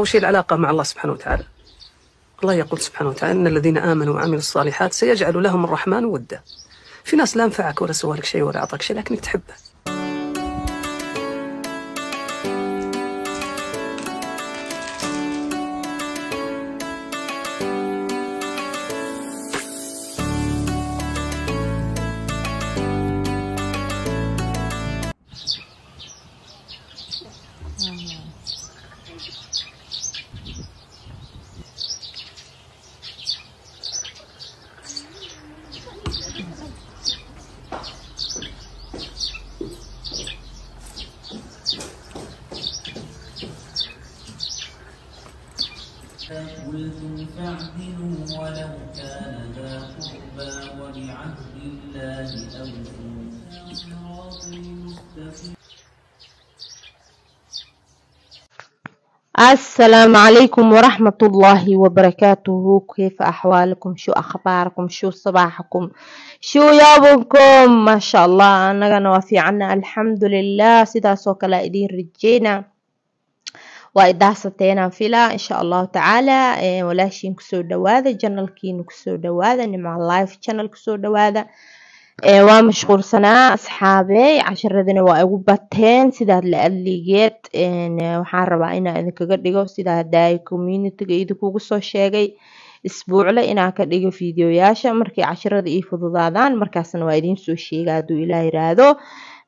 أول شيء العلاقة مع الله سبحانه وتعالى الله يقول سبحانه وتعالى إن الذين آمنوا وعملوا الصالحات سيجعل لهم الرحمن ودا في ناس لا نفعك ولا سوالك شيء ولا أعطاك شيء لكنك تحبه السلام عليكم ورحمة الله وبركاته كيف أحوالكم شو أخباركم شو صباحكم شو يابنكم ما شاء الله أنا نوافي عنا الحمد لله سيدا سوكلا إدين رجينا وإداستينا فيلا إن شاء الله تعالى ولا شيء نكسو دواذا جنال كي نكسو دواذا نمع لايف جنال كسو دواذا waa mashquulsanaa asxaabey casharadina waa igu bateen sidaad la adligeed waxaan rabaa inaa idinkaga dhigo sidaa daay communityga idinkugu soo sheegay isbuucle inaan ka dhigo videoyaasha markay casharada ii fududaadaan markaasna waa idiin soo sheega haduu ilaa yiraahdo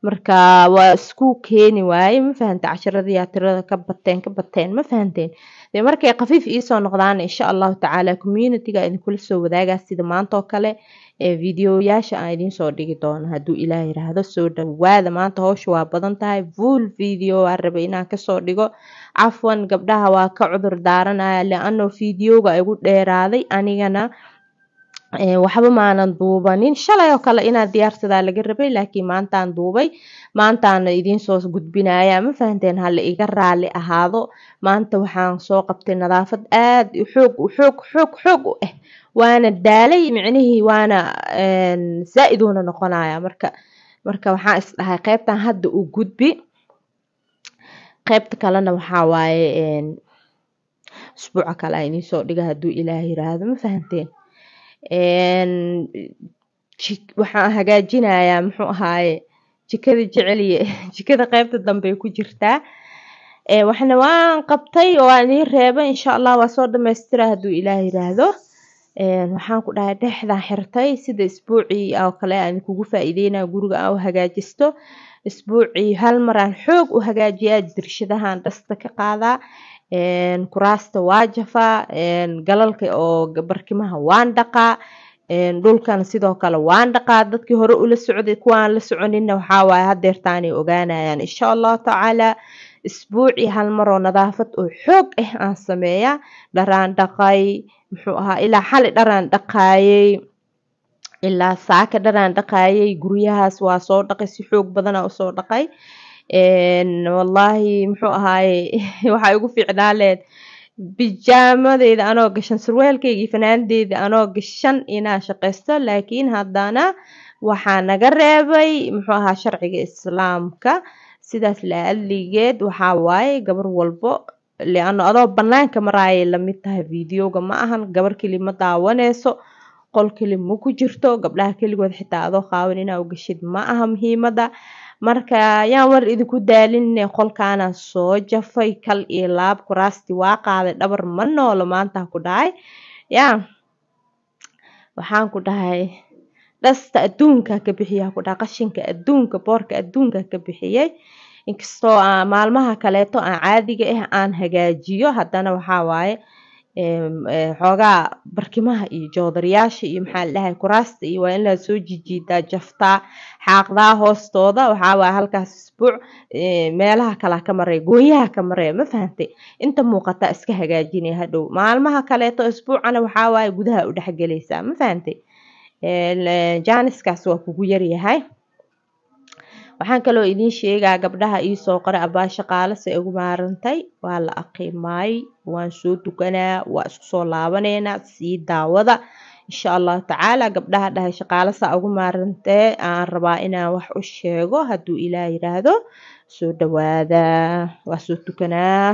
marka waa isku keeni waaye ma fahanta casharadiyaa tirada ka bateen ka bateen ma fahanteen dee markay khafiif iisoo noqdaan insha allahu tacaala communityga idinkula soo wadaagaa sida maanta oo kale ee videoyaasha aan idiin dhigi doono haduu ilaah yiraahdo soo dhawaada maanta howsha waa badan tahay full video waan rabay inaan kasoo dhigo cafwan gabdhaha waa ka cudur daaranaya le videoga igu dheeraaday anigana waxba maanan duubanin shalay oo kale inaa diyaarsadaa laga rabay laakiin maantaan duubay maantaana idiinsoo gudbinaya ma fahanteen hala iga raali ahaado maanta waxaan soo qabtay nadaafad aad xoog xoog xoog xoog u ah waana daalay micnihii waana zaa-iduuna noqonaya marka marka waxaan isdhahay qeybtan hadda u gudbi qeybta kalena waxaa waaye usbuuca kale inii soo dhiga hadduu ilaah yiraahdo ma fahanteen waxaan hagaajinayaa muxuu ahaaye jikada jeceliye jikada qeybta dambey ku jirtaa waxna waan qabtay oo waan idiin reebay insha allah waa soo dhamaystira hadduu ilaah yiraahdo waxaan ku dhahay dhexdaan xirtay sida isbuucii oo kale aan kugu faa guriga aa u hagaajisto isbuucii hal maraan xoog u hagaajiyaa dirshadahan dhasta ka qaadaa kuraasta waa jafaa galalka oo barkimaha waan dhaqaa dhulkan sidoo kale waan dhaqaa dadkii hore ula socday kuwaan la soconina waxaawaay hadeertaanay ogaanayaan insha allahu tacaala isbuucii hal maroo nadaafad oo xoog ah aan sameeya dharaan dhaqay muxuu ahaa ilaa xali dharaan dhaqaayay ilaa saaka dharaan dhaqaayay guryahaas waa soo dhaqay si xoog badana usoo dhaqay wallaahi muxuu ahaaye eh, waxaa ugu fiicnaaleen bijaamadeyda anoo gashan surweelkeyga iyo fanaandeeda anoo gashan inaa shaqaysto laakiin haddana waxaa naga reebay muxuu ahaa sharciga islaamka sidaas la-aligeed waxaa waaye gabar walbo leano adoo banaanka maraayay lamid tahay videoga ma ahan gabar keli ma daawaneyso qol keli ma ku jirto gabdhaha keligood xitaa adoo qaawan inaa gashid ma aha muhiimada marka yaan war idinku daaline qolkaanaan soo jafay kal iyo laab kuraasti waa qaaday dhabar ma noolo maanta ku dhahay yaa waxaan ku dhahay dhasta adduunka ka bixiya ku dhahay qashinka adduunka boorka adduunka ka bixiyey inkastoo maalmaha kaleeto aan caadiga ah aan hagaajiyo haddana waxawaaye eh, xoogaa barkimaha iyo joodariyaasha iyo maxaa ladhahay kuraasta iyo waa in la soo jijiidaa jaftaa xaaqdaa hoostooda waxaawaaye halkaas isbuuc eh, meelaha kalaa ka maraya goonyaha ka maraya ma fahantay inta muuqataa iska hagaajinaya hadhow maalmaha kaleeto isbuucana waxawaaye gudaha u dhexgelaysaa ma fahantay eh, jaaniskaas waa kugu yaryahay waxaan kaloo idiin sheegaa gabdhaha iisoo qora abaa shaqaale se igu maarantay waa la aqiimaay waan soo dukanaa waa isku soo laabaneynaa sii daawada insha allahu tacaala gabdhaha dhahay shaqaale ugu maarantee aan rabaa inaan wax u sheego hadduu ilaah yidhaahdo soo dhawaada waa soo tukanaa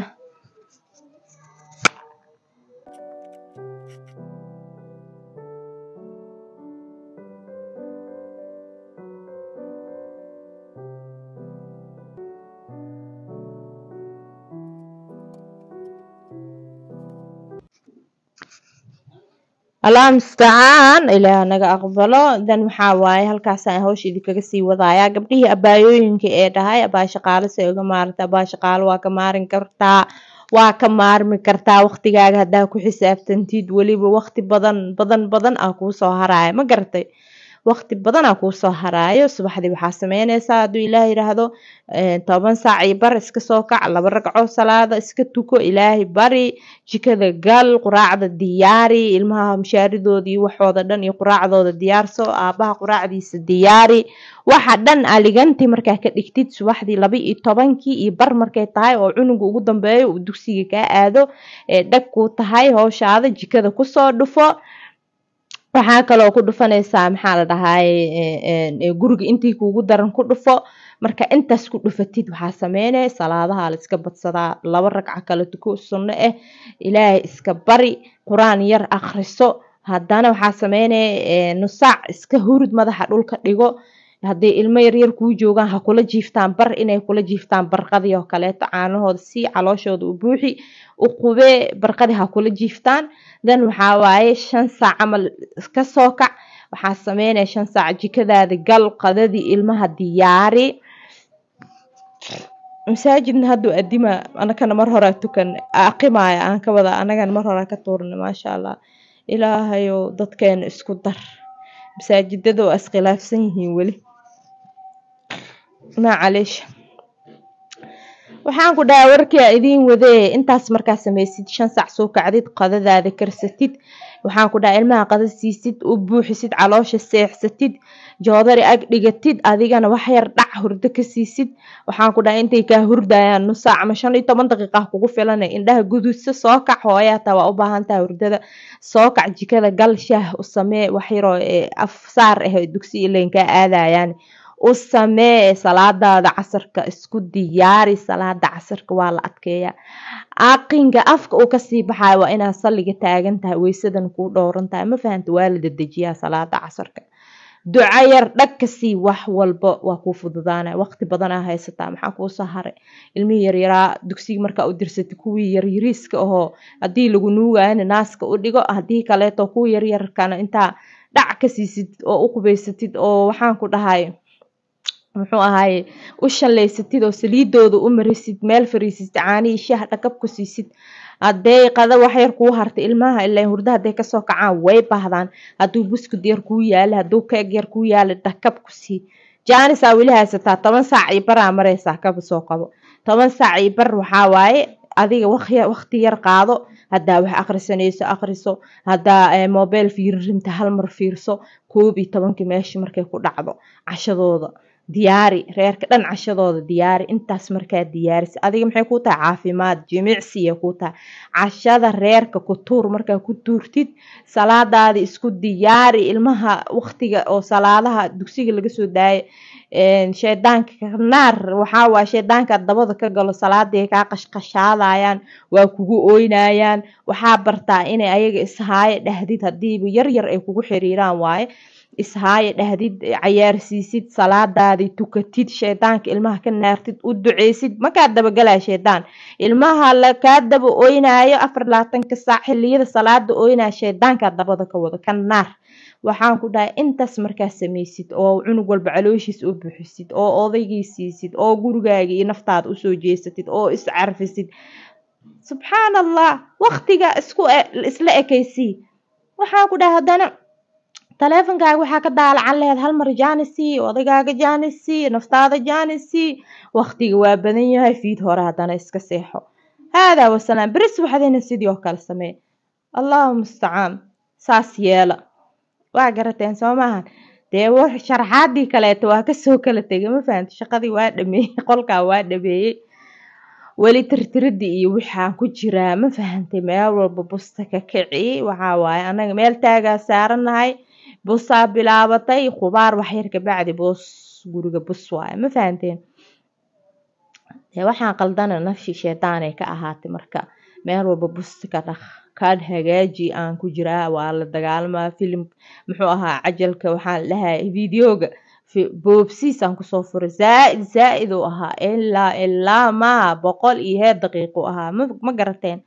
allah mustacaan ilaah naga aqbalo dan waxaa waaye halkaasaan hawsha idinkaga sii wadayaa gabdhihii abaayooyinka ee dhahay abaa se uga maarata abaashaqaalo waa ka maarin kartaa waa ka maarmi kartaa waktigaaga haddaa ku xisaabtantid weliba wakti badan badan badan ah kuusoo haraaya ma gartay waqti badanaa kuusoo haraayo subaxdii waxaa sameyneysaa haduu ilaah yiraahdo toban saac iyo bar iska soo kac laba ragco salaada iska tuko ilaahay bari jikada gal quraacda diyaari ilmaha mushaaridoodii waxooda dhan iyo quraacdooda diyaarso aabaha quraacdiisa diyaari waxa dhan aliganti markaa ka dhigtid subaxdii laba iyo tobankii iyo bar markay tahay oo cunuga ugu dambeeyo uu dugsiga kaa aado ee dhag kuu tahay howshaada jikada kusoo dhufo waxaa kaloo ku dhufanaysaa maxaa la dhahaay guriga intii kuugu daran ku dhufo marka intaas ku dhufatid waxaa sameyne salaadaha la iska badsadaa laba ragca kale tuko sunno ah ilaahay iska bari qur-aan yar akhriso haddana waxaa sameyne nusaac iska hurud madaxa dhulka dhigo hadday ilmo yaryar kuu joogaan ha kula jiiftaan bar inay kula jiiftaan barqadii oo kaleeto caanahooda si calooshooda u buuxi u qubee barqadii ha kula jiiftaan then waxaa waaye shan saac camal ka soo kac waxaa sameynaya shan saac jikadaada gal qadadii ilmaha diyaari masaajidna hadduu adima anakana mar horaa tukan aqimaya aan ka wada anagana mar horaa ka tuurna maasha allah ilaahayow dadkeena isku dar masaajidada iskhilaafsan yihiin weli macalish waxaan ku dhahaa warkia idiin wadee intaas markaa sameysid shan sac soo kacdid qadadaada karsatid waxaan ku dhahaa ilmaha qada siisid u buuxisid caloosha seexsatid joodari ag dhigatid adigana wax yar dhac hurdo ka siisid waxaan ku dhahaa intay kaa hurdayaan nus ama shan iyo toban daqiiqa ah kugu filanay indhaha gududsa soo kac hooyaataa waa u baahantaha hurdada soo kac jikada gal shaah u samee wax yaroo eh, af saar ah dugsi ileynkaa aadayaan u samee salaadaada casarka isku diyaari salaada casarka waa la adkeeya aqinga afka uu kasii baxayo waa inaad saliga taagantahay weysadan weysadana kuu dhowran ma fahamta waa la dedejiyaa salaada casarka duca yar dhagkasii kasii wax walba waa kuu fududaanay waqti badanaa haysataa maxaa kuu sahare ilmihii yaryaraa dugsiga markaa u dirsatay kuwii yaryariiska ahoo haddii lagu nuugayana naaska u dhigo haddii kaleeto kuwa yaryarkana intaa dhac ka oo u qubaysatid oo waxaan ku dhahay muxuu ahaaye u shalaysatid oo saliidooda u marisid meel fariisid caanihii shaah dhakab ku siisid haddee qada waxyar kuu hartay ilmaha ilaa hurda hadday kasoo kacaan way baahdaan hadduu buskud yar kuu yaala hadduu keeg yar kuu yaala dhakab ku sii jaanisaa weli haysataa toban saac io baraa mareysaa kaba soo qabo toban saac io bar waxaa waaye adiga wakti yar qaado haddaa wax akhrisanayso akhriso haddaa eh, mobile fiiririnta hal mar fiirso koob iyo tobankii meesha markay ku dhacdo cashadooda diyaari reerka dhan cashadooda diyaari intaas markaa diyaarisa adiga maxay ku tahay caafimaad jimicsiya ku tahay cashada reerka ku tuur markaa ku tuurtid salaadaada isku diyaari ilmaha waktiga oo salaadaha dugsiga laga soo daayo shaydaanka naar waxaa waaya dabada ka galo salaaday kaa qashqashaadayaan waa kugu ooynayaan waxaa bartaa inay ayaga ishaayo dhahdid hadiiba yaryar ay kugu xiriiraan waaye ishaaye dhahdid cayaarsiisid salaadaadii tukatid shaydaanka ilmaha ka naartid u duceysid makaa dabagalaa shaydaan ilmaha lakaa daba oynaayo afar labaatanka saac xiliyada salaada oynaya shaydaankaa dabada ka wado ka naar waxaan ku dhahay intaas markaa sameysid oo cunug walba calooshiis u buxisid oo odaygii siisid oo gurigaaga iyo naftaada usoo jeesatid oo iscarfisid subxaan allah waktiga isku e-, isla ekaysii waxaan ku dhahay haddana taleefankaaga waxaa ka daalacan laheyd hal mar jaanisi odagaaga jaanisi naftaada jaanisi waktiga waa badan yahay fiid hore haddana iska seexo haadaa wasalaam beris waxdayna sidii oo kale samee allahu mustacaan saas yeela waa garateen soo dee w sharxaadii kaleeta waa kasoo kala tegay ma fahamti shaqadii waa dhameeyey qolkaa waa dhameeyey weli tirtiridii iyo waxaan ku jiraa ma fahantay meel walba busta ka kaci waxaa waaye anaga meel taagaa saarannahay busaa bilaabatay khubaar waxyar kabacdi boos guriga bus waay ma fahanteen dee waxaan qaldana nafshi sheetaanay ka ahaatay marka meel walba busti ka dhaq kaad hagaaji aan ku jiraa waa la dagaalamaa filim muxuu ahaa cajalka waxaan dhahay videoga boobsiisaan kusoo furay zaaid zaaid uu ahaa ilaa ilaa maa boqol iyo heer daqiiqu ahaa ma garateen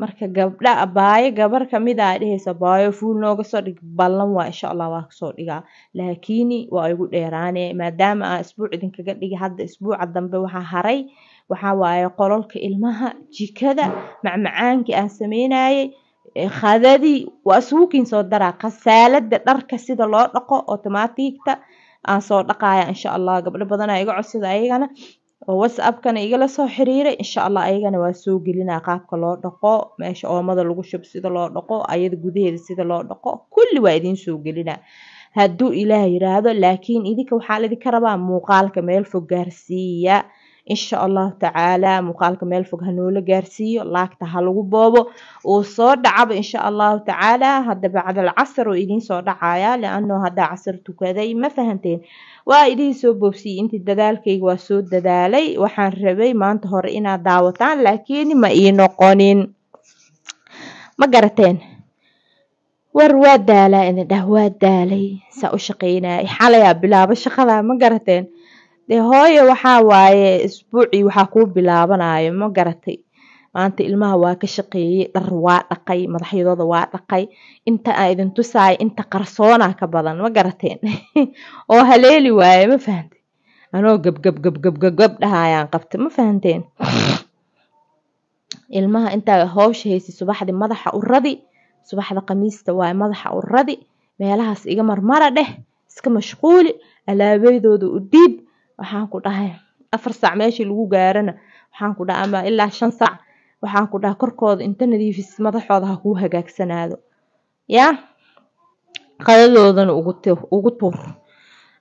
marka gabdha abaayo ah, gabar kamid a ah baayo fuul nooga soo dhig ballan waa insha allah waa kasoo dhigaa laakiin waa igu dheeraane maadaama aa ah isbuuc idinkaga dhigi hadda isbuuca dambe waxaa haray waxaa waaye qololka ilmaha jikada macmacaankii aan sameynayay khadadii waa isugukiin soo daraa khasaalada dharka sida loo dhaqo otomatiigta aan soo dhaqaaya insha allah gabdho badanaa iga codsida ayagana oo whatsappkana igala soo xiriiray insha allah ayagana waa soo gelinaa qaabka loo dhaqo meesha oomada lagu shub sida loo dhaqo ayada gudaheeda sida loo dhaqo kulli waa idiin soo gelinaa hadduu ilaah yiraahdo laakiin idinka waxaa laydinka rabaa muuqaalka meel fog gaarsiiya insha allahu tacaala muuqaalka meel fog hanoola gaarsiiyo laagta ha lagu boobo uu soo dhacaba insha allahu tacaala hadda bacdal casar oo idiin soo dhacaya lianoo haddaa casar tukaday ma fahanteen waa idiin soo boobsiyey intii dadaalkayga waa soo dadaalay waxaan rabay maanta hore inaad daawataan laakiin ma ii noqonin ma garateen war waa daalaa inadhah waa daalay saa u shaqaynayay xalayaa bilaabo shaqadaa ma garateen de hooyo waxaa waaye isbuucii waxaa kuu bilaabanayo ma garatay maanta ilmaha waa ka shaqeeyey dhar waa dhaqay madaxyadooda waa dhaqay inta aa idin tusaay inta qarsoona ah ka badan ma garateen oo haleeli waaye ma fahamte anoo gabgabgabgabgab dhahayaan qabta ma fahamteen ilmaha intaa howsha haysa subaxdi madaxa u radi subaxda khamiista waaye madaxa u radi meelahaas iga marmara dheh iska mashquuli alaabeydooda u dhiib waxaan ku dhahay afar sac meeshii lagu gaarana waxaan ku dhaha ama ilaa shan sac waxaan ku dhaha korkooda inta nadiifis madaxooda ha kuu hagaagsanaado ya qadadoodana ugu tuur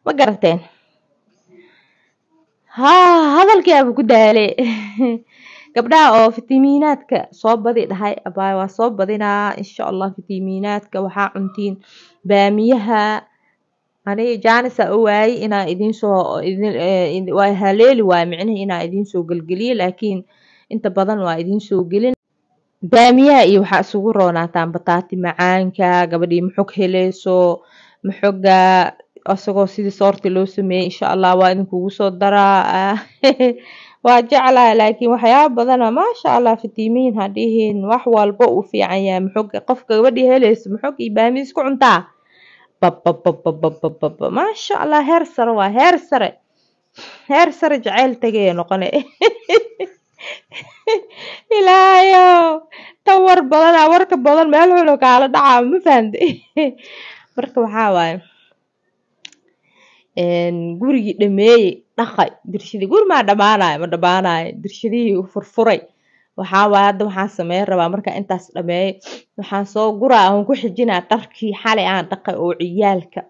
ma garateen ha hadalkii aba ku daale gabdhaha oo fitamiinaadka soo badi dhahay abaa waa soo badinaa insha allah fitamiinaadka waxaa cuntiin baamiyaha aniga jaanisaa u waayey inaa idinsoo e, waa haleeli waay micnihii inaa idinsoo gelgeliyo laakiin inta badan waa idinsoo gelin baamiyaha iyo waxaa isugu roonaataan bataati macaanka gabadhii maxog heleyso maxoga asagoo sidii soorti loo sameeyey insha allah waa idinkugu soo daraa ah, waa jeclaha laakiin waxyaaba badana ah, maasha allah fitiimiin hadhihiin wax walba uu fiican yahay maxoga qofka gabadhii heleyso maxog iyo baamiya isku cuntaa maasha allah heer sare waa heer sare heer sare jaceyl tagaya noqone ilaayow ta war badanaa warka badan meel xuno kaala dhacaa ma fahamte marka waxaa waaye gurigii dhameeyey dhaqay dirshadii guri maa dhamaanayo ma dhamaanayo dirshadihii furfuray waxaawaaye hadda waxaan sameyn rabaa markaa intaas dhameeye waxaan soo guraa aan ku xijinaa dharkii xalay aan dhaqay oo ciyaalka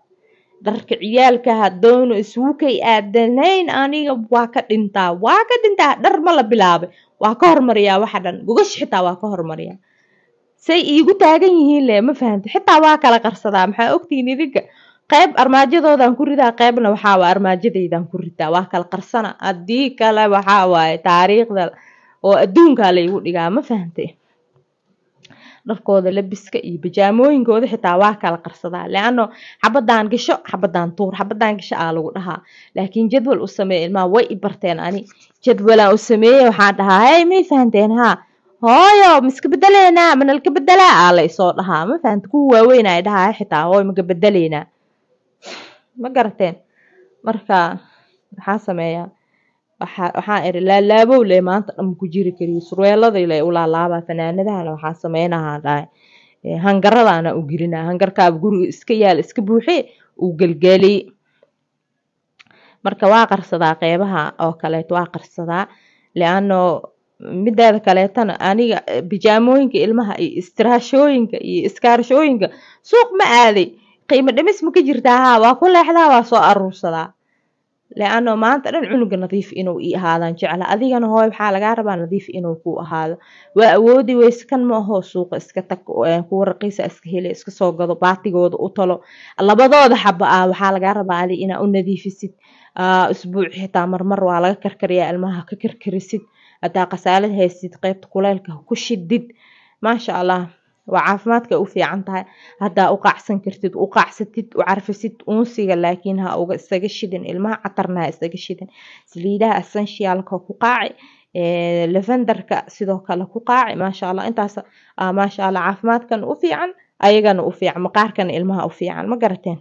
dharka ciyaalka hadoono iswukay aadanayn aniga waa ka dhintaa waa ka dhintaa dhar ma la bilaabay waa ka hormariyaa waxa dhan gogash xitaa waa ka hormariyaa say iigu taagan yihiin le ma fahamti xitaa waa kala qarsadaa maxaa ogtihiin idinka qayb armaajadoodan ku ridaa qaybna waxaawa armaajadaydaan ku ritaa waa kala qarsana haddii kale waxaa taariikhda oo adduunkaa laygu dhigaa ma fahantay dharkooda labiska iyo bajaamooyinkooda xitaa waa kala qarsadaa leano xabadaan gasho xabadaan tuur xabadaan gasho aa lagu dhahaa laakiin jadwal u sameeye ilmaha way i barteen ani jadwalaan u sameeye waxaan dhahaa hey may fahanteen haa hooyo miska bedeleynaa manalka bedelaa aa la isoo dhahaa ma fahante kuwa waaweynaa dhahaa xitaa hooy maga bedeleynaa ma garateen marka maxaa sameeyaa waxaa iri laalaabow le maanta dhan ku jiri kariyo surweelada le ulaalaabaa fanaanadahana waxaa sameynahaa eh, hangaradaana u gelinaa hangarkaaba guriga iska yaal iska buuxe uu gelgeli marka waa qarsadaa qeybaha oo kaleet waa qarsadaa leano mideeda kaleetana aniga eh, bijaamooyinka ilmaha iyo istiraashooyinka iyo iskaarashooyinka suuq ma aaday qiimo dhimis ma ka jirtaa haa waa ku leexdaa waa soo aruursadaa le maanta dhan cunuga nadiif inuu i ahaadaan jecla adigana hooy waxaa lagaa rabaa nadiif inuu ku ahaado waa awoodi weyse kan ma ahoo suuqa iska tag kuwa raqiisa iska hele iska soo gado baatigooda u talo labadooda xaba ah waxaa lagaa rabaa ali inaa u nadiifisid isbuuc xitaa marmar waa laga karkariyaa ilmaha ka karkarisid hadaa kasaalad haysid qeybta kuleylka ku shidid maasha allah waa caafimaadka u fiican tahay haddaa u qaacsan kartid u qaacsatid u carfisid uunsiga laakiin ha uga isaga shidin ilmaha catarna ha isaga shidin saliidaha essentialka ku qaaci lavenderka sidoo kale ku qaaci maasha intaas maasha caafimaadkan u fiican ayagana u fiican maqaarkana ilmaha u fiican ma garateen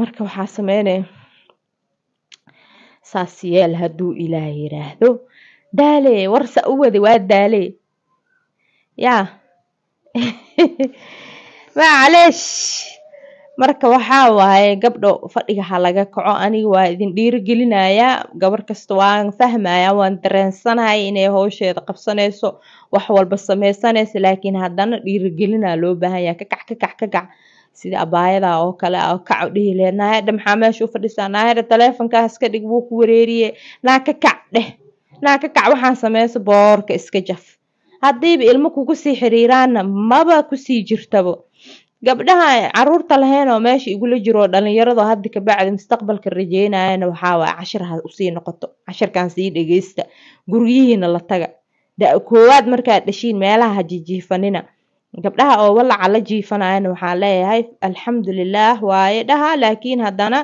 marka waxaa sameynaya saas yeel hadduu ilaah yiraahdo daale warsa u wada waa daale yaa macleesh marka waxaa waaye gabdho fadhiga ha laga kaco aniga waa idin dhiirigelinaya gabar kasta waan fahmaya waan dareensanaya inay howsheeda qabsanayso wax walba sameysanayso laakiin haddana dhiirigelina loo baahanyaa kakac kakac kakac sida abaayada oo kale oo kaco dhihi leed naahadha maxaa meesha u fadhisaa naahadha taleefonkaa iska dhig wuu ku wareeriye naa kakac dheh naa kakac waxaan sameyso boorka iska jaf haddiiba ilmo kugu sii xiriiraanna maba kusii jirtabo gabdhaha caruurta oo meesha igula jiroo dhalinyarado haddi kabacdi mustaqbalka rajeynayana waxaawaa cashirha usii noqoto casharkan sii dhegeysta guryihiina la taga koowaad markaad dhashiin meelaha hajijiifanina gabdhaha oo walaca la jiifanayana waxaa leeyahay alxamdulilaah waaye dhaha laakiin haddana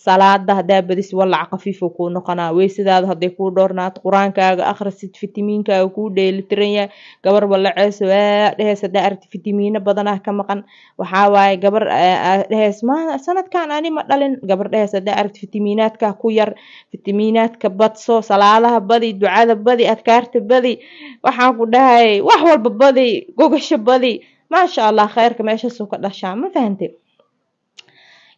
salaada hadaa badis walac khafiifa kuu noqonaa weysadaada haday kuu dhoornaato qur-aankaaga akhrisid fitamiinkaga kuu dheelitiran yahay gabar walaceeso dhehees hadaa aragti fitamiino badanah ka maqan waxaa gabar eh, ah, dhehees ma sanadkan ani ma dhalin gabar dhehees hadaa aragti fitamiinaadka ku yar fitamiinaadka badso salaadaha badi ducada badi adkaarta badi waxaan ku dhahayay wax walba badi gogasho badi maasha allah kheyrka meeshaasuu ka dhashaa ma fahantay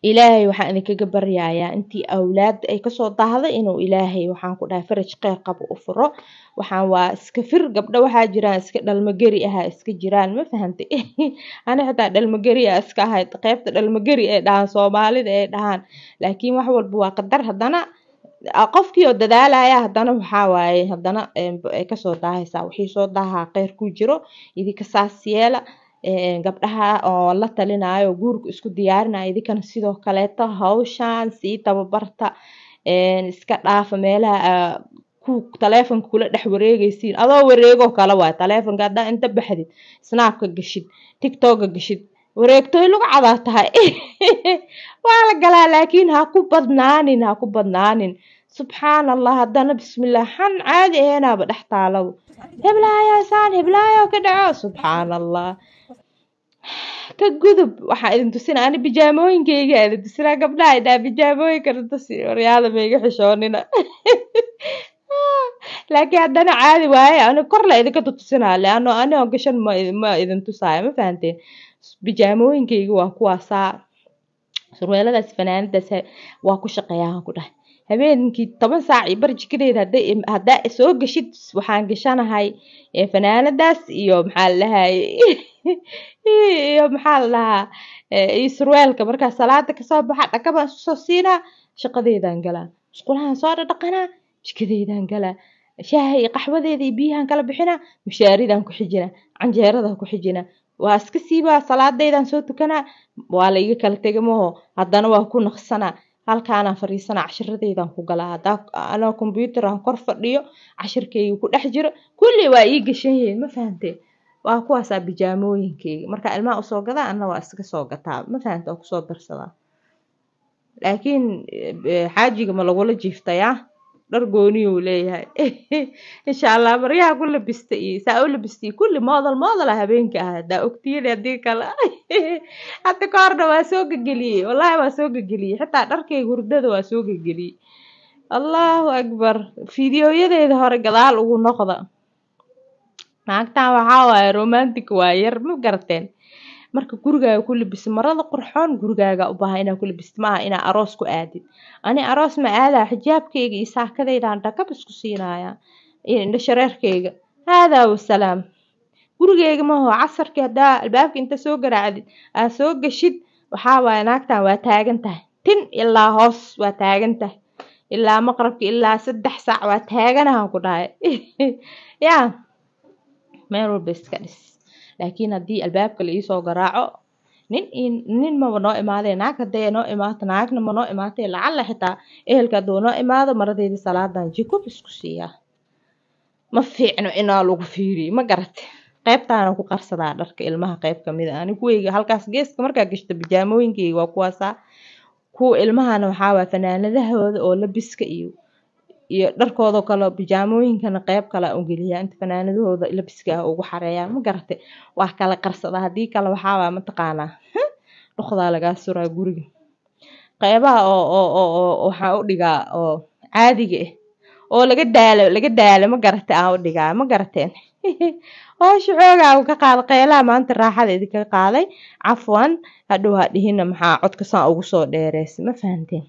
ilaahay waxaan idinkaga baryayaa intii awlaad ay kasoo daahday inuu ilaahay waxaan ku dhahay faraj qeyr qabo u furo waxaan waa iska fir gabdho waxaa jiraan iska dhalmageri ahaa iska jiraan ma fahantay ani xitaa dhalmageri a iska ahayd qeybta dhalmageri ay dhahaan soomaalida ay dhahaan laakiin wax walba waa qadar haddana qofkii oo dadaalaya haddana waxaa haddana kasoo daahaysaa wixii soo daahaa qeyrkuu jiro idinka saas yeela gabdhaha oo la talinayo guurka isku diyaarinayo idinkana sidoo kaleeto hawshan sii tababarta iska dhaafa meelaha taleefonka kula dhex wareegaysiin adoo wareegoo kale waay taleefonka haddaa inta baxdid snaabka gashid tiktoka gashid wareegtoy lugcadaa tahay waa la galaa laakiin ha ku badnaanin ha ku badnaanin subxaan allah haddana bismillaah xan caadi ehenaaba dhex taalaba heblahayaasaan heblaayo ka dhaco subxaan allah ka gudub waxaa idin tusinaa ani bijaamooyinkaygaa idin tusinaa gabdhaha idhaa bijaamooyinka dhintasi oryaada maiga xishoonina laakiin haddana caadi waaye ani kor la idinka tutusinaa leano anigoo gashan ma ma idin tusaayo ma fahanteen bijaamooyinkayga waa kuwaasaa surweeladaas fanaanadaas waa ku shaqeeyaha ku dhahay habeenkii toban saac iyo bari jikadeeda haddaa soo gashid waxaan gashanahay fanaanadaas iyo maxaa ladahay iyo maxaa ladahaa iyo surweelka markaa salaada kasoo baxa dhakabaan isu soo siinaa shaqadeedaan galaa musqulahaan soo dhadhaqanaa jikadeedaan galaa shaaha iyo qaxwadeeda iyo biyahan kala bixinaa mashaaridaan ku xijinaa canjeeradan ku xijinaa waa iska siibaa salaadaydan soo tukanaa waa la iga kala tegamaho haddana waa ku naqsanaa halkaanaan fariisana cashiradeydan ku galaa hadaa kombyuutar aan kor fadhiyo cashirkeygi ku dhex jiro kulli waa ii gashanyihiin ma fahante waa kuwaasaa bijaamooyinkeyga markaa ilmaha usoo gadaa ana waa iska soo gataa ma fahante waa kusoo darsadaa laakiin eh, xaajiga ma lagula jiiftayaa dhar gooniyuu leeyahay insha allah maryaha ku labista iyo saa u labista kulli moodal moodala ah habeenka ah hadaa ogtiyadii haddii kale hadda ka horna waa soo gegeliyey wallaahi waa soo gegeliyey xitaa dharkayga hurdada waa soo gegeliyey allahu akbar fideoyadeeda hore gadaal ugu noqda naagtan waxaa waaye romantic waa yar ma garateen marka gurigaaga ku labisa marada qurxoon gurigaaga u baaha inaa ku labistid maaha inaa aroos ku aadid ani aroos ma aadaa xijaabkayga iyo saakadaydaan dhakab isku siinayaa indhashareerkayga haadaa wasalaam gurigeyga maho casarkii hadaa albaabka inta soo garaacdid aa soo gashid waxaa waaya waa taagan tahay tin ilaa hoos waa taagan tahay ilaa maqrabka ilaa saddex saac waa taaganaha ku dhahay ya meel walba iska dhis laakiin haddii albaabka la iisoo garaaco nin nin maba noo imaaday naag hadday noo imaato naagna ma noo imaata lacala xitaa ehelka hadduu noo imaado maradeyda salaadan jikob isku siiya ma fiicno inaa lagu fiiriyo ma garate qaybtaana ku qarsadaa dharka ilmaha qayb kamid a ah. aniguyga halkaas geeska markaa gashta bajaamooyinkeyga waa kuwaasa kuwa ilmahana waxaawaa fanaanadahooda oo labiska iyo iyo dharkoodo kale bijaamooyinkana qayb kale ogeliya inta fanaanadahooda labiska ah ugu xareeyaan ma garate waa kala qarsadaa haddii kale waxaawaa mataqaanaa dhoqdaa lagaa suraa guriga qaybaha oo waxaa u dhigaa oo caadiga ah oo laga daalo laga daalo ma garate aan u dhigaa ma garateen hoosha xoogaa u ka qaaday qeelaha maanta raaxada idinka qaaday cafwan hadhow hadhihina maxaa codka saa ugu soo dheereysay ma fahanteen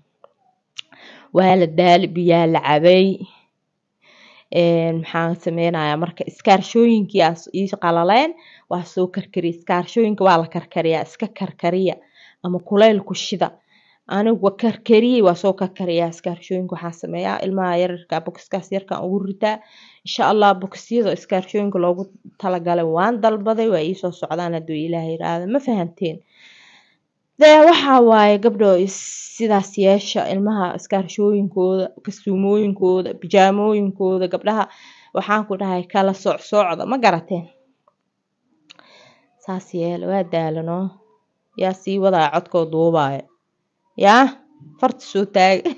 waa la daali biyaa la cabay maxaan sameynayaa marka iskaarshooyinkiia ii qalaleen waa soo karkariya iskaarshooyinka waa la karkariya iska karkariya ama kuleylku shida anigu karkariyey waa soo karkariyaa iskaarshooyinka waxaa sameeyaa ilmaha yararka bokiskaas yarkaan ugu ritaa insha allah bokisyada iskaarshooyinka loogu talagalay waan dalbaday waa iisoo socdaan haduu ilaah iraada ma fahamteen dee waxaa waaye gabdho sidaas yeesha ilmaha iskaarshooyinkooda kasuumooyinkooda bijaamooyinkooda gabdhaha waxaan ku dhahay kala socsoocda ma garateen saas yeel waa daalanoo yaa sii wadaa codkoo duubaaya yaa farta soo taaga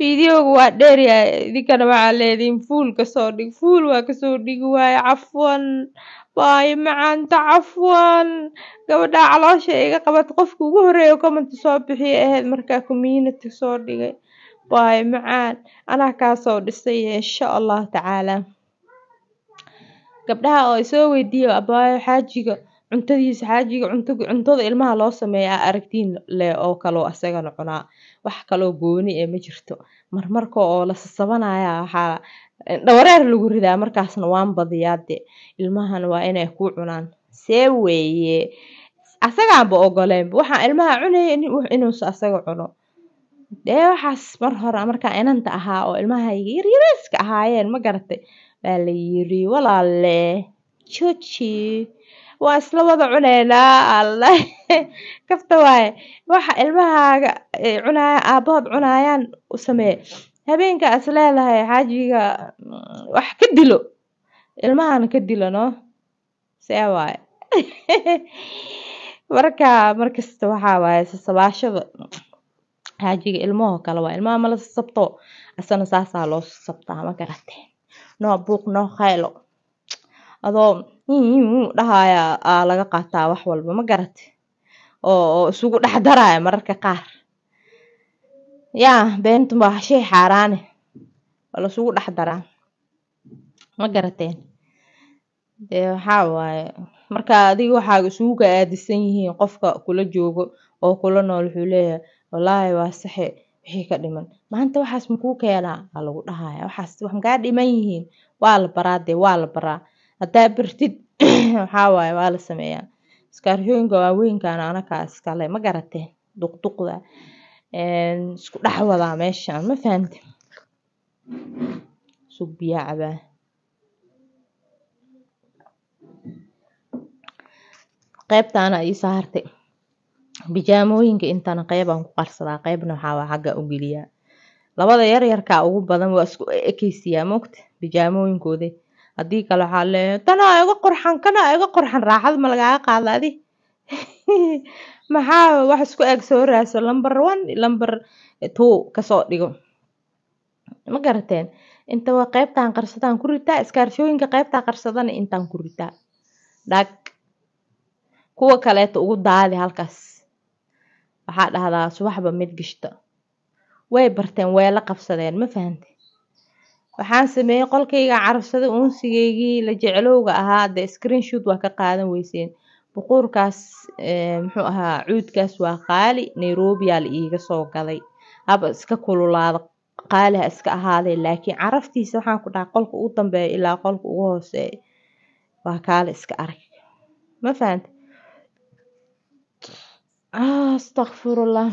fiidiyooga waa dheeryahay idinkana waxaa leediin fuul kasoo dhig fuul waa kasoo dhigi waaye cafwan waayo macaanta cafwan gabadhaa caloosha eh, iga qabad qofka ugu horeeya comment soo bixiya aheed markaa community soo dhigay waayo macaan anaa kaasoo dhisay insha allahu tacaala gabdhaha oo oh, isoo weydiiya abaayo xaajiga cuntadiisa xaajiga cuntada ilmaha loo sameeya a aragtiin leh oo kaloo asagana cunaa wax kaloo gooni ee eh ma jirto marmarka oo la sasabanaya waxaa eh, dhawareer lagu ridaa markaasna waan badiyaade de waa inay kuu cunaan see weeye asagaanba ogoleenba waxaa ilmaha cunaya inuusa asaga cuno dee waxaas mar hore markaa inanta ahaa oo ilmaha yaryariiska ahaayeen ma garatay baa la yiri walaale joji waa isla wada cuneynaa alla kafta waaye waxa ilmahaaga eh, cunaya aabahood cunayaan u sameeye habeenka as leelahay xaajiga mm, wax ka dilo ilmahana ka dilo no see waaye marka markasta waxaa waaye sasabaashada xaajiga ilmahoo kale waa ilmaha mala sasabto asana saasaa loo sasabtaa ma garatee noo buuq noo khaylo adoo dhahaaya aa laga qaataa wax walba ma garate oo isugu dhex daraya mararka qaar yaa beentan waa shay xaaraane waa lasugu dhex daraa ma garateen dee waxaa waaye marka adiga waxaaga isugu ka aadisan yihiin qofka kula joogo oo kula nool wuxuu leeyahay wallaahi waa saxe wixii ka dhiman maanta waxaas makuu keenaa aa lagu dhahaya waxaas wax makaa dhiman yihiin waa la baraa dee waa la baraa hadaa bartid waxawaaye waa la sameeyaa iskaariyooyinka waaweynkan anakaa iskale ma garatee duqduqda isku dhex wadaa meeshan ma fahamte sug biyaa cabaa qaybtaana ii saartay bijaamooyinka intana qeybaan ku qarsadaa qeybna waxaawaa xagga u geliyaa labada yaryarkaa ugu badan waa isku ekeysiyaa moogta bijaamooyinkooda haddii kale waxaa leeya tanaa iga qurxan kanaa iga qurxan raaxad ma lagaaga qaada adi maxaa wax isku eg soo raadso lumber one lumber two kasoo dhigo ma garateen intaba qaybtaan qarsadaan ku ritaa iskaarshooyinka qaybtaa qarsadana intaan ku ritaa dhag kuwa kaleeta ugu daadi halkaas waxaa dhahdaa subaxba mid gishta way barteen way la qabsadeen ma fahante waxaan sameeyey qolkayga carabsada uunsigeygii la jeclowga ahaa de screenshoot waa ka qaadan weyseen buquurkaas eh, muxuu ahaa cuudkaas waa qaali nairobiyaa la iiga soo gaday haba iska kululaada qaaliha iska ahaaday laakiin caraftiisa waxaan ku dhaha qolka ugu dambeeya ilaa qolka ugu hooseeya waa kaale iska arag ma fahanta astakfirullah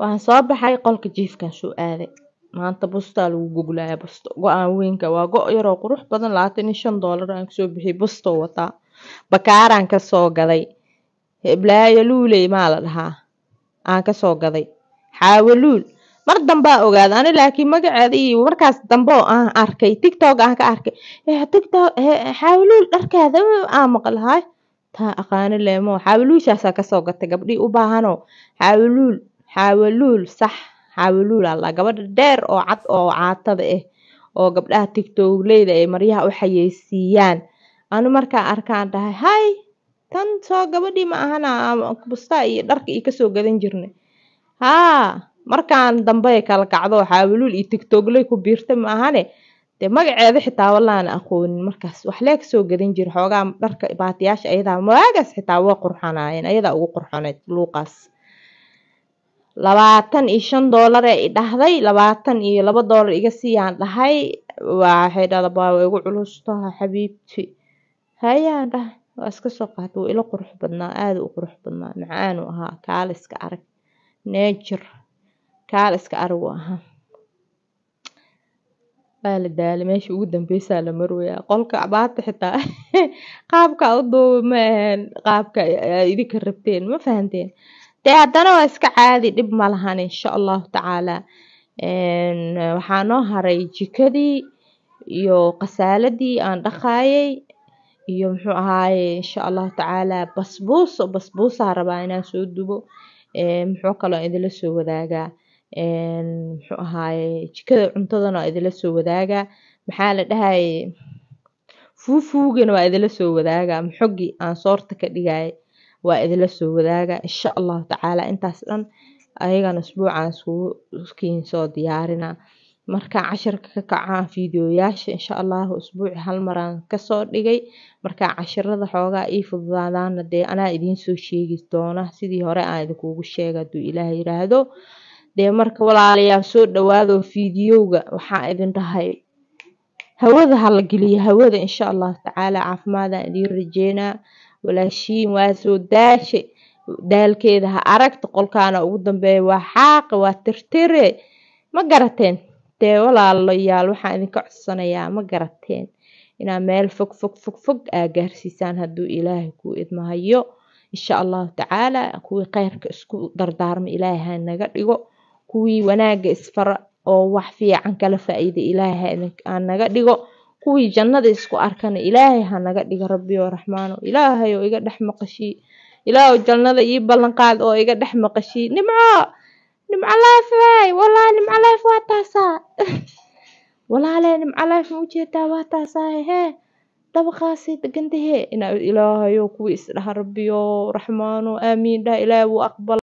waan soo baxay qolka jiifkan soo aaday maanta busta lagu gogolayaa busto go-aan weynka waa go yaroo qurux badan labaatan iyo shan doolar aan kasoo bixiyay busto wataa bakaaraan kasoo gaday heblayaluuley maa la dhahaa aan kasoo gaday xaawaluul mar dambaa ogaada ani laakiin magaceeda iyo markaas dambo aan arkay tictog aan ka arkay eh, tictog eh, xaawaluul dharkaada aan maqlahay taa aqaano leemo xaawaluushaasaa kasoo gatay gabdhii u baahanoo xaawaluul xaawaluul sax xaawilulaala gabadha dheer oo cad oo caatada ah oo gabdhaha tigtoleyda ay maryaha u xayeysiiyaan anu markaa arkaan dhahay hay tan soo gabadhii ma ahana bustaa iyo dharka io kasoo gadan jirna haa markaan dambe kala kacdo xaawiluul iyo tigtogley ku biirta maahane de magaceeda xitaa wallaana aqoonin markaas waxlee kasoo gadan jira xoogaa dharka baatiyaasha ayadaa mawaagaas xitaa waa qurxanaayeen ayadaa ugu qurxoneed luuqaas labaatan iyo shan doolar ee dhahday labaatan iyo laba doolar iga siiyaan dhahay waxay dhalab waa igu culustaha xabiibti hayaan dhahay waa iska soo qaata wuu ila qurux badnaa aada u qurux badnaa macaanu ahaa kaaliska arag neejir kaaliska arag u ahaa waa la daalay meesha ugu dambeysaa la marwayaa qolka abaata xitaa u duuba ma ahan qaabka idinka rabteen ma fahanteen dee haddana waa iska caadi dhib malahan insha allahu tacaala waxaa noo haray jikadii iyo qasaaladii aan dhaqaayay iyo muxuu ahaaye insha allahu tacaala basbuuso basbuusaa rabaa inaan soo dubo muxuu kaloo idinla soo wadaagaa muxuu ahaaye jikada cuntadana waa idinla soo wadaagaa maxaa la dhahaye fuufuugana waa idinla soo wadaagaa muxogii aan soorta ka dhigayay waa idinla soo wadaaga insha allahu tacaala intaas dhan ayagana usbuucaan iskuukiin soo diyaarina markaan cashirka ka kacaan fiideoyaasha insha allahu usbuuci halmaraan kasoo dhigay markaa cashirada xoogaa ii fududaadaana dee anaa idiin soo sheegi doona sidii hore aan idinkuugu sheega haduu ilaah yiraahdo dee marka walaalayaal soo dhawaado fiidiyowga waxaa idin dhahay hawada hala geliya hawada insha allahu tacaala caafimaadaan idiin rajeynaa walaashiin waa soo daashe daalkeeda ha aragta qolkaana ugu dambeeya waa xaaqe waa tirtire ma garateen dee walaalayaal waxaan idinka codsanayaa ma garateen inaa meel fog fog fog fog aa gaarsiisaan hadduu ilaahay ku idmahayo insha allahu tacaala kuwii kheyrka isku dardaarma ilaahay ha naga dhigo kuwii wanaagga isfara oo wax fiican kala faaiida iida ilaahay ha naga dhigo kuwii jannada isku arkana ilaahay ha naga dhiga rabbiyo raxmaano ilaahay oo iga dhex maqashii ilaahw jannada ii ballanqaad oo iga dhex maqashii nimco nimco laaf waay walaa nimco laaf waa taasaa walaale nimco ma ujeedaa waa taasaahe hee dabaqaasay degantahe inaa ilaahayo kuwii isdhaha rabbiyo raxmaano aamiin dhaha ilaahay wuu aqbala